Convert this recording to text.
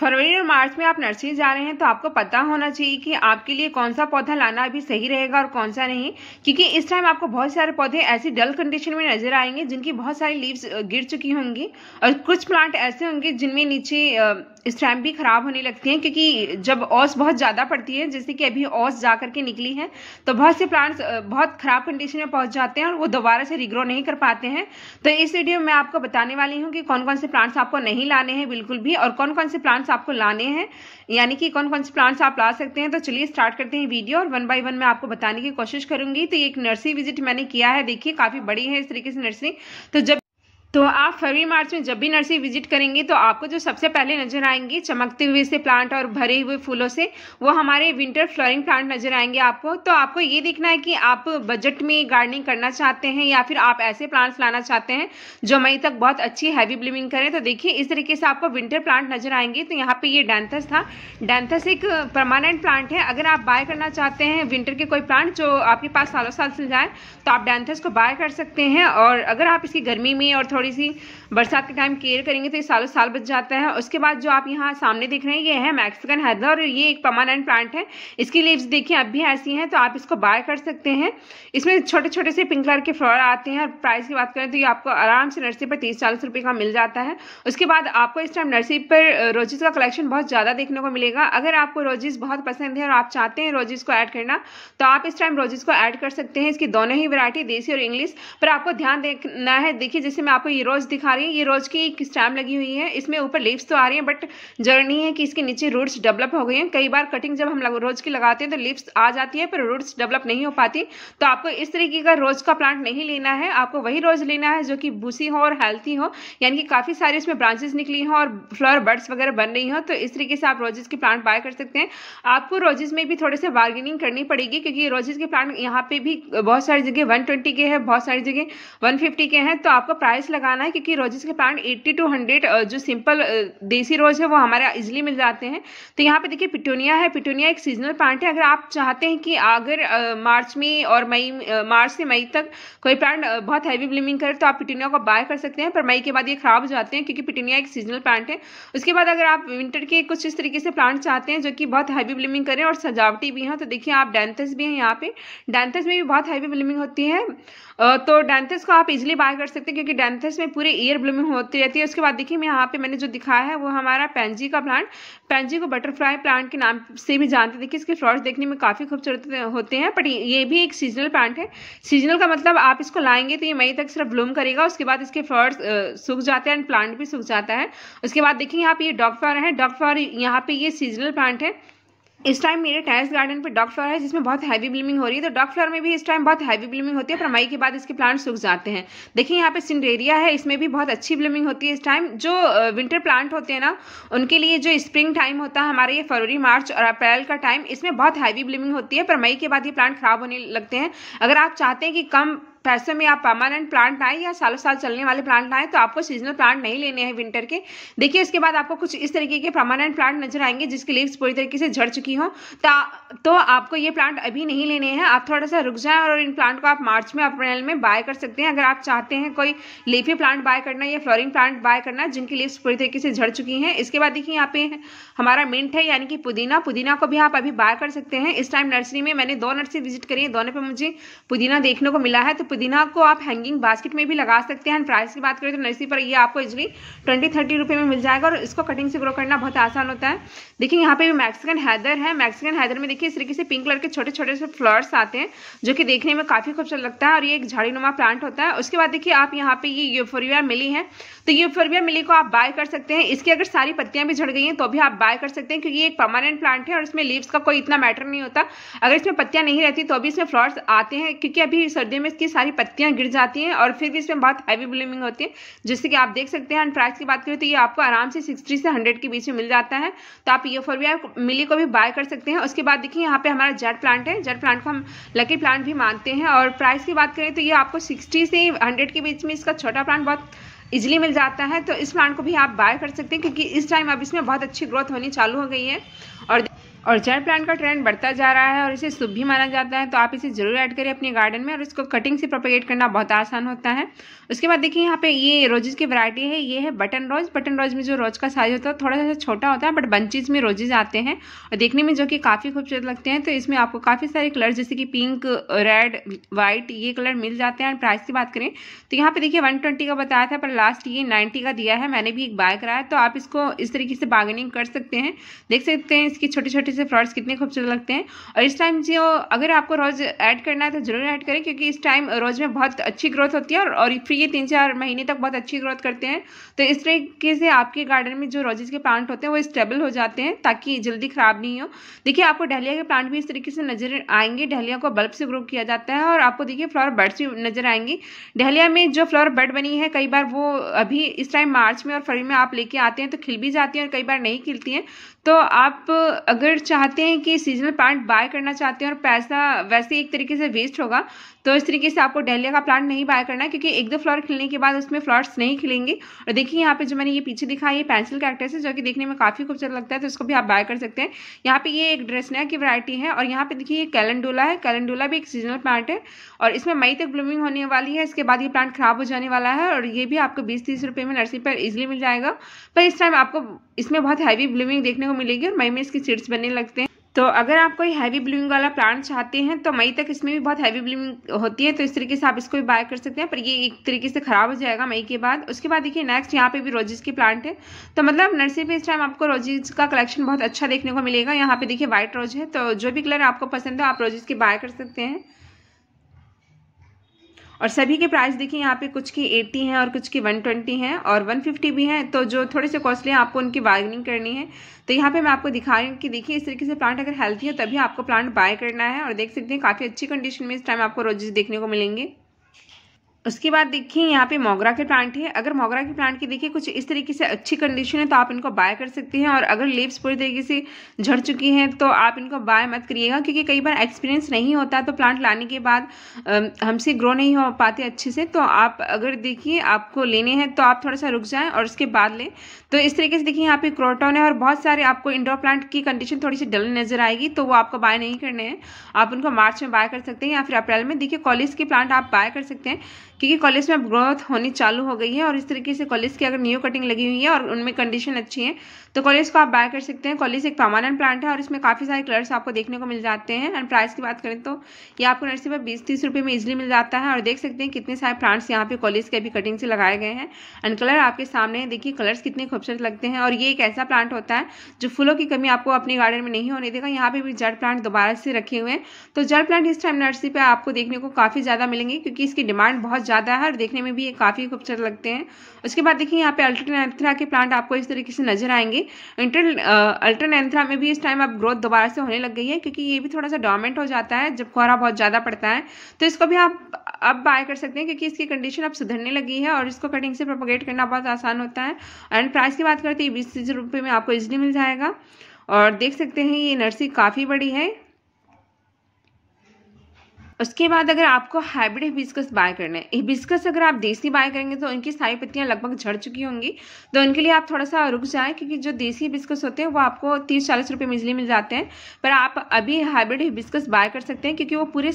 फरवरी और मार्च में आप नर्सरी जा रहे हैं तो आपको पता होना चाहिए कि आपके लिए कौन सा पौधा लाना अभी सही रहेगा और कौन सा नहीं क्योंकि इस टाइम आपको बहुत सारे पौधे ऐसी डल कंडीशन में नजर आएंगे जिनकी बहुत सारी लीव्स गिर चुकी होंगी और कुछ प्लांट ऐसे होंगे जिनमें नीचे टाइम भी खराब होने लगती हैं क्योंकि जब ओस बहुत ज़्यादा पड़ती है जैसे कि अभी ओस जा करके निकली है तो बहुत से प्लांट्स बहुत ख़राब कंडीशन में पहुंच जाते हैं और वो दोबारा से रिग्रो नहीं कर पाते हैं तो इस वीडियो में मैं आपको बताने वाली हूँ कि कौन कौन से प्लांट्स आपको नहीं लाने हैं बिल्कुल भी और कौन कौन से प्लांट्स आपको लाने हैं यानी कि कौन कौन से प्लांट्स आप ला सकते हैं तो चलिए स्टार्ट करते हैं वीडियो और वन बाई वन मैं आपको बताने की कोशिश करूँगी तो एक नर्सरी विजिट मैंने किया है देखिए काफ़ी बड़ी है इस तरीके से नर्सरी तो जब तो आप फरवरी मार्च में जब भी नर्सरी विजिट करेंगे तो आपको जो सबसे पहले नजर आएंगे चमकते हुए से प्लांट और भरे हुए फूलों से वो हमारे विंटर फ्लोरिंग प्लांट नजर आएंगे आपको तो आपको ये देखना है कि आप बजट में गार्डनिंग करना चाहते हैं या फिर आप ऐसे प्लांट्स लाना चाहते हैं जो मई तक बहुत अच्छी हैवी ब्लूमिंग करें तो देखिए इस तरीके से आपको विंटर प्लांट नजर आएंगे तो यहाँ पे ये डैंथस था डैंथस एक परमानेंट प्लांट है अगर आप बाय करना चाहते हैं विंटर के कोई प्लांट जो आपके पास सालों साल से जाए तो आप डैंथस को बाय कर सकते हैं और अगर आप इसकी गर्मी में और थोड़ी थोड़ी सी बरसात के टाइम केयर करेंगे तो ये सालों साल बच जाता है उसके बाद जो आप यहाँ सामने देख रहे हैं ये है मैक्सिकन हैदर और ये एक परमानेंट प्लांट है इसकी लीव्स देखिए अब भी ऐसी हैं तो आप इसको बाय कर सकते हैं इसमें छोटे छोटे से पिंक कलर के फ्लावर आते हैं और प्राइस की बात करें तो ये आपको आराम से नर्सरी पर तीस चालीस रुपये का मिल जाता है उसके बाद आपको इस टाइम नर्सरी पर रोजेज का कलेक्शन बहुत ज़्यादा देखने को मिलेगा अगर आपको रोजेज बहुत पसंद है और आप चाहते हैं रोजेज को ऐड करना तो आप इस टाइम रोजेज को ऐड कर सकते हैं इसकी दोनों ही वैरायटी देसी और इंग्लिश पर आपको ध्यान देखना है देखिए जैसे मैं आपको ये रोज दिखा रही है ये रोज की एक स्टैम्प लगी हुई है इसमें ऊपर लीव्स तो आ रही है बट जर्नी है कि इसके नीचे रूट्स डेवलप हो गई हैं कई बार कटिंग जब हम रोज की लगाते हैं तो लीव्स आ जाती है पर रूट्स डेवलप नहीं हो पाती तो आपको इस तरीके का रोज का प्लांट नहीं लेना है आपको वही रोज लेना है जो कि बूसी हो और हेल्थी हो यानी कि काफ़ी सारी इसमें ब्रांचेस निकली हों और फ्लॉर बर्ड्स वगैरह बन रही हो तो इस तरीके से आप रोजेस के प्लांट बाय कर सकते हैं आपको रोजेस में भी थोड़े से बार्गेनिंग करनी पड़ेगी क्योंकि रोजेस के प्लांट यहाँ पे भी बहुत सारी जगह वन के है बहुत सारी जगह वन के हैं तो आपको प्राइस लगा लगाना है क्योंकि रोजेस के प्लांट 80 टू 100 जो सिंपल देसी रोज है वो हमारे इजिली मिल जाते हैं तो यहाँ पे देखिए पिटोनिया है पिटोनिया एक सीजनल प्लांट है अगर आप चाहते हैं कि अगर मार्च में और मई मार्च से मई तक कोई प्लांट बहुत हैवी ब्लूमिंग करे तो आप पिटोनिया को बाय कर सकते हैं पर मई के बाद ये खराब हो जाते हैं क्योंकि पिटोनिया एक सीजनल प्लांट है उसके बाद अगर आप विंटर के कुछ इस तरीके से प्लांट चाहते हैं जो कि बहुत हैवी ब्लूमिंग करें और सजावटी भी हैं तो देखिए आप डेंथस भी हैं यहाँ पे डेंथस में भी बहुत हैवी ब्लूमिंग होती है तो डेंथिस को आप इजिली बाय कर सकते हैं क्योंकि डेंथिस में पूरे ईयर ब्लूमिंग होती रहती है उसके बाद देखिए मैं यहाँ पे मैंने जो दिखाया है वो हमारा पेंजी का प्लांट पेंजी को बटरफ्लाई प्लांट के नाम से भी जानते देखिए इसके फ्लॉर्स देखने में काफ़ी खूबसूरत होते हैं बट ये भी एक सीजनल प्लांट है सीजनल का मतलब आप इसको लाएंगे तो ये मई तक सिर्फ ब्लूम करेगा उसके बाद इसके फ्लॉर्स सूख जाते हैं एंड प्लांट भी सूख जाता है उसके बाद देखिए यहाँ पे ये डॉग है डॉग फ्लॉर यहाँ पे ये सीजनल प्लांट है इस टाइम मेरे टेरेस गार्डन पे डॉग फ्लावर है जिसमें बहुत हैवी ब्लीमिंग हो रही है तो डॉग फ्लावर में भी इस टाइम बहुत हैवी ब्लूमिंग होती है पर मई के बाद इसके प्लांट सूख जाते हैं देखिए यहाँ पे सिंडेरिया है इसमें भी बहुत अच्छी ब्लूमिंग होती है इस टाइम जो विंटर प्लांट होते हैं ना उनके लिए जो स्प्रिंग टाइम होता है हमारे ये फरवरी मार्च और अप्रैल का टाइम इसमें बहुत हैवी ब्लूमिंग होती है पर मई के बाद ये प्लांट खराब होने लगते हैं अगर आप चाहते हैं कि कम पैसे में आप परमानेंट प्लांट आए या सालों साल चलने वाले प्लांट आए तो आपको सीजनल प्लांट नहीं लेने हैं विंटर के देखिए इसके बाद आपको कुछ इस तरीके के परमानेंट प्लांट नजर आएंगे जिसकी लीव्स पूरी तरीके से झड़ चुकी हो तो आपको ये प्लांट अभी नहीं लेने हैं आप थोड़ा सा रुक जाए और इन प्लांट को आप मार्च में अप्रैल में बाय कर सकते हैं अगर आप चाहते हैं कोई लीफी प्लांट बाय करना या फ्लोरिंग प्लांट बाय करना जिनकी लीव्स पूरी तरीके से झड़ चुकी हैं इसके बाद देखिए यहाँ पे हमारा मिंट है यानी कि पुदीना पुदीना को भी आप अभी बाय कर सकते हैं इस टाइम नर्सरी में मैंने दो नर्सरी विजिट करी है दोनों पर मुझे पुदीना देखने को मिला है तो पुदीना को आप हैंगिंग बास्केट में भी लगा सकते हैं प्राइस की बात करें तो नर्सरी पर ये आपको इजली ट्वेंटी थर्टी रुपये में मिल जाएगा और इसको कटिंग से ग्रो करना बहुत आसान होता है देखिए यहाँ पे भी मैक्सिकन हैदर है मैक्सिकन हैदर में देखिए इस तरीके से पिंक कलर के छोटे छोटे से फ्लवर्स आते हैं जो कि देखने में काफ़ी खूबसूरत लगता है और ये एक झाड़ी प्लांट होता है उसके बाद देखिए आप यहाँ पे ये यूफोरिया मिली है तो यूफोरिया मिली को आप बाय कर सकते हैं इसकी अगर सारी पत्तियां भी झड़ गई हैं तो भी आप बाय कर सकते हैं क्योंकि ये एक परमानेंट प्लांट है और इसमें लीव्स का कोई इतना मैटर नहीं होता अगर इसमें पत्तियां नहीं रहती तो अभी इसमें फ्लॉर्स आते हैं क्योंकि अभी सर्दियों में इसकी सारी सारी पत्तियां गिर जाती हैं और फिर भी इसमें बहुत हैवी ब्लूमिंग होती है जिससे कि आप देख सकते हैं प्राइस की बात करें तो ये आपको आराम से सिक्सटी से हंड्रेड के बीच में मिल जाता है तो आप ये फोर मिली को भी बाय कर सकते हैं उसके बाद देखिए यहाँ पे हमारा जेड प्लांट है जेड प्लांट को हम लकी प्लांट भी मानते हैं और प्राइस की बात करें तो ये आपको सिक्सटी से हंड्रेड के बीच में इसका छोटा प्लांट बहुत इजिली मिल जाता है तो इस प्लांट को भी आप बाय कर सकते हैं क्योंकि इस टाइम अब इसमें बहुत अच्छी ग्रोथ होनी चालू हो गई है और और जेड प्लांट का ट्रेंड बढ़ता जा रहा है और इसे शुभ भी माना जाता है तो आप इसे ज़रूर ऐड करें अपने गार्डन में और इसको कटिंग से प्रोपेगेट करना बहुत आसान होता है उसके बाद देखिए यहाँ पे ये रोजेज की वैरायटी है ये है बटन रोज बटन रोज में जो रोज का साइज होता है थोड़ा सा छोटा होता है बट बंचेज में रोजेज आते हैं और देखने में जो कि काफ़ी खूबसूरत लगते हैं तो इसमें आपको काफ़ी सारे कलर जैसे कि पिंक रेड वाइट ये कलर मिल जाते हैं प्राइस की बात करें तो यहाँ पर देखिए वन का बताया था पर लास्ट ये नाइन्टी का दिया है मैंने भी एक बाय कराया तो आप इसको इस तरीके से बार्गेनिंग कर सकते हैं देख सकते हैं इसकी छोटे छोटे से फ्लावर्स कितने खूबसूरत लगते हैं और इस टाइम जो अगर आपको रोज़ ऐड करना है तो ज़रूर ऐड करें क्योंकि इस टाइम रोज़ में बहुत अच्छी ग्रोथ होती है और, फिर ये तीन चार महीने तक बहुत अच्छी ग्रोथ करते हैं तो इस तरीके से आपके गार्डन में जो रोजेज के प्लांट होते हैं वो स्टेबल हो जाते हैं ताकि जल्दी ख़राब नहीं हो देखिए आपको डहलिया के प्लांट भी इस तरीके से नज़र आएंगे डहलिया को बल्ब से ग्रो किया जाता है और आपको देखिए फ्लावर बर्ड्स भी नज़र आएंगी डहलिया में जो फ्लावर बर्ड बनी है कई बार वो अभी इस टाइम मार्च में और फरवरी में आप लेके आते हैं तो खिल भी जाती है और कई बार नहीं खिलती हैं तो आप अगर चाहते हैं कि सीजनल प्लांट बाय करना चाहते हैं और पैसा वैसे एक तरीके से वेस्ट होगा तो इस तरीके से आपको डेलिया का प्लांट नहीं बाय करना है क्योंकि एक दो फ्लॉर खिलने के बाद उसमें फ्लॉर्स नहीं खिलेंगे और देखिए यहाँ पे जो मैंने ये पीछे दिखाया ये पेंसिल कैरेक्टर्स है जो कि देखने में काफ़ी खूबसूरत लगता है तो इसको भी आप बाय कर सकते हैं यहाँ पे ये एक ड्रेसनिया की वरायटी है और यहाँ पे देखिए ये कैलेंडोला है कैलेंडोला भी एक सीजनल प्लांट है और इसमें मई तक ब्लूमिंग होने वाली है इसके बाद ये प्लांट खराब हो जाने वाला है और ये भी आपको बीस तीस रुपये में नर्सरी पर ईजिली मिल जाएगा पर इस टाइम आपको इसमें बहुत हैवी ब्लूमिंग देखने को मिलेगी और मई में इसकी सीड्स बनने लगते हैं तो अगर आप कोई हैवी ब्लूमिंग वाला प्लांट चाहते हैं तो मई तक इसमें भी बहुत हैवी ब्लूमिंग होती है तो इस तरीके से आप इसको भी बाय कर सकते हैं पर ये एक तरीके से खराब हो जाएगा मई के बाद उसके बाद देखिए नेक्स्ट यहाँ पे भी रोजेज के प्लांट है तो मतलब नर्सरी पे इस टाइम आपको रोजेज का कलेक्शन बहुत अच्छा देखने को मिलेगा यहाँ पे देखिए व्हाइट रोज है तो जो भी कलर आपको पसंद है आप रोजेज के बाय कर सकते हैं और सभी के प्राइस देखिए यहाँ पे कुछ की एट्टी हैं और कुछ की वन ट्वेंटी हैं और वन फिफ्टी भी हैं तो जो थोड़े से कॉस्टली हैं आपको उनकी बार्गनिंग करनी है तो यहाँ पे मैं आपको दिखा रही हूँ कि देखिए इस तरीके से प्लांट अगर हेल्थी है तभी आपको प्लांट बाय करना है और देख सकते हैं काफ़ी अच्छी कंडीशन में इस टाइम आपको रोजेस देखने को मिलेंगे उसके बाद देखिए यहाँ पे मोगरा के प्लांट है अगर मोगरा के प्लांट की देखिए कुछ इस तरीके से अच्छी कंडीशन है तो आप इनको बाय कर सकते हैं और अगर लीव्स पूरी तरीके से झड़ चुकी हैं तो आप इनको बाय मत करिएगा क्योंकि कई बार एक्सपीरियंस नहीं होता तो प्लांट लाने के बाद हमसे ग्रो नहीं हो पाते अच्छे से तो आप अगर देखिए आपको लेने हैं तो आप थोड़ा सा रुक जाएँ और उसके बाद लें तो इस तरीके से देखिए यहाँ पे क्रोटोन है और बहुत सारे आपको इंडोर प्लांट की कंडीशन थोड़ी सी डल नजर आएगी तो वो आपको बाय नहीं करने हैं आप उनको मार्च में बाय कर सकते हैं या फिर अप्रैल में देखिए कॉलेज के प्लांट आप बाय कर सकते हैं क्योंकि कॉलेज में अब ग्रोथ होनी चालू हो गई है और इस तरीके से कॉलेज की अगर न्यू कटिंग लगी हुई है और उनमें कंडीशन अच्छी है तो कॉलेज को आप बाय कर सकते हैं कॉलेज एक परमानेंट प्लांट है और इसमें काफ़ी सारे कलर्स आपको देखने को मिल जाते हैं एंड प्राइस की बात करें तो ये आपको नर्सरी पर बीस तीस रुपये में इजिली मिल जाता है और देख सकते हैं कितने सारे प्लांट्स यहाँ पे कॉलेज के अभी कटिंग से लगाए गए हैं एंड कलर आपके सामने देखिए कलर्स कितने खूबसूरत लगते हैं और ये एक ऐसा प्लांट होता है जो फूलों की कमी आपको अपने गार्डन में नहीं होने देगा यहाँ पे भी जड़ प्लांट दोबारा से रखे हुए हैं तो जड़ प्लांट इस टाइम नर्सरी पर आपको देखने को काफ़ी ज़्यादा मिलेंगे क्योंकि इसकी डिमांड बहुत ज़्यादा है और देखने में भी ये काफ़ी खूबसूरत लगते हैं उसके बाद देखिए यहाँ पे अल्टरनेंथ्रा के प्लांट आपको इस तरीके से नजर आएंगे इंटर अल्टरनेंथ्रा में भी इस टाइम अब ग्रोथ दोबारा से होने लग गई है क्योंकि ये भी थोड़ा सा डॉमेंट हो जाता है जब कोहरा बहुत ज़्यादा पड़ता है तो इसको भी आप अब बाय कर सकते हैं क्योंकि इसकी कंडीशन अब सुधरने लगी है और इसको कटिंग से प्रोपोगेट करना बहुत आसान होता है एंड प्राइस की बात करते तो हैं बीस तीस रुपये में आपको इजिली मिल जाएगा और देख सकते हैं ये नर्सरी काफ़ी बड़ी है उसके बाद अगर आपको हाइब्रिड हिबिस्कस बाय करना है हिबिस्कस अगर आप देसी बाय करेंगे तो उनकी सारी पत्तियाँ लगभग झड़ चुकी होंगी तो उनके लिए आप थोड़ा सा रुक जाए क्योंकि जो देसी हिबिस्कस होते हैं वो आपको तीस चालीस रुपये मिजली मिल जाते हैं पर आप अभी हाइब्रिड हिबिस्कस बाय कर सकते हैं क्योंकि वो पूरे